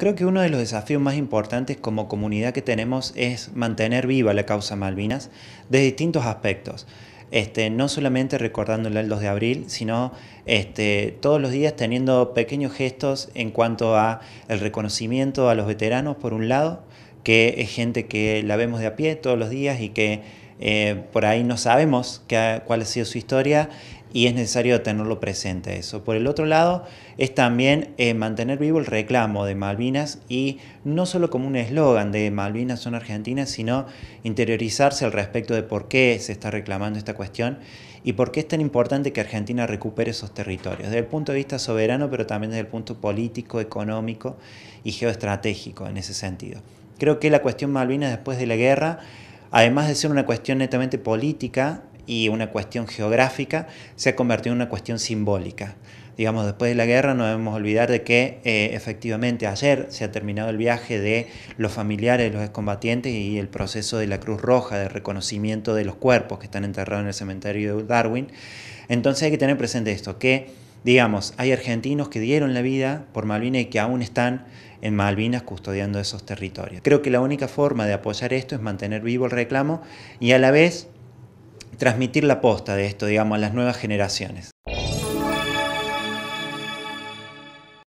Creo que uno de los desafíos más importantes como comunidad que tenemos es mantener viva la causa Malvinas desde distintos aspectos. Este, no solamente recordándola el 2 de abril, sino este, todos los días teniendo pequeños gestos en cuanto a el reconocimiento a los veteranos, por un lado, que es gente que la vemos de a pie todos los días y que eh, por ahí no sabemos cuál ha sido su historia y es necesario tenerlo presente eso. Por el otro lado, es también eh, mantener vivo el reclamo de Malvinas y no solo como un eslogan de Malvinas son argentinas, sino interiorizarse al respecto de por qué se está reclamando esta cuestión y por qué es tan importante que Argentina recupere esos territorios, desde el punto de vista soberano, pero también desde el punto político, económico y geoestratégico en ese sentido. Creo que la cuestión Malvinas después de la guerra además de ser una cuestión netamente política y una cuestión geográfica, se ha convertido en una cuestión simbólica. Digamos, después de la guerra no debemos olvidar de que eh, efectivamente ayer se ha terminado el viaje de los familiares de los excombatientes y el proceso de la Cruz Roja de reconocimiento de los cuerpos que están enterrados en el cementerio de Darwin. Entonces hay que tener presente esto, que digamos, hay argentinos que dieron la vida por Malvinas y que aún están en Malvinas custodiando esos territorios. Creo que la única forma de apoyar esto es mantener vivo el reclamo y a la vez transmitir la posta de esto, digamos, a las nuevas generaciones.